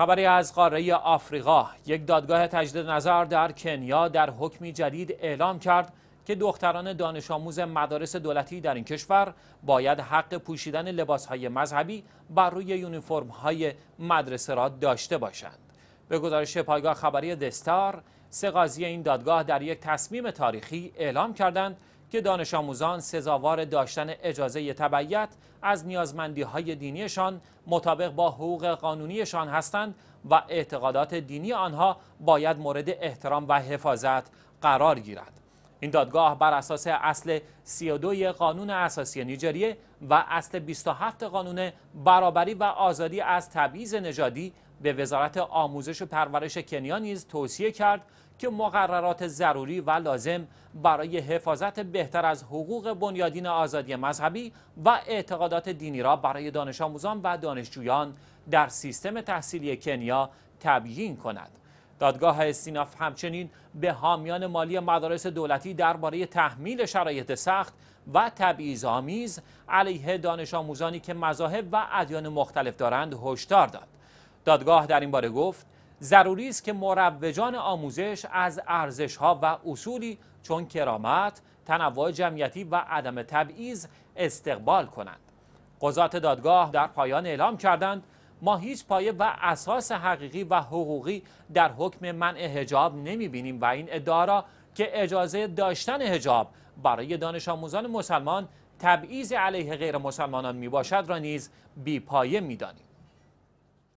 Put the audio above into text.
خبری از قاره آفریقا یک دادگاه تجدید نظر در کنیا در حکمی جدید اعلام کرد که دختران دانش آموز مدارس دولتی در این کشور باید حق پوشیدن های مذهبی بر روی های مدرسه را داشته باشند. به گزارش پایگاه خبری دستار، سه قاضی این دادگاه در یک تصمیم تاریخی اعلام کردند که دانش آموزان سزاوار داشتن اجازه تبعیت از نیازمندی های دینیشان مطابق با حقوق قانونیشان هستند و اعتقادات دینی آنها باید مورد احترام و حفاظت قرار گیرد. این دادگاه بر اساس اصل 32 قانون اساسی نیجریه و اصل 27 قانون برابری و آزادی از تبعیض نژادی به وزارت آموزش و پرورش کنیا نیز توصیه کرد که مقررات ضروری و لازم برای حفاظت بهتر از حقوق بنیادین آزادی مذهبی و اعتقادات دینی را برای دانش آموزان و دانشجویان در سیستم تحصیلی کنیا تبیین کند. دادگاه استیناف همچنین به حامیان مالی مدارس دولتی درباره تحمیل شرایط سخت و آمیز علیه دانش آموزانی که مذاهب و ادیان مختلف دارند هشدار داد. دادگاه در این باره گفت ضروری است که مروجان آموزش از ارزش‌ها و اصولی چون کرامت، تنوع جمعیتی و عدم تبعیض استقبال کنند. قضات دادگاه در پایان اعلام کردند ما هیچ پایه و اساس حقیقی و حقوقی در حکم منع هجاب نمی بینیم و این ادعا را که اجازه داشتن هجاب برای دانش آموزان مسلمان تبعیض علیه غیر مسلمانان می باشد را نیز بی می دانیم.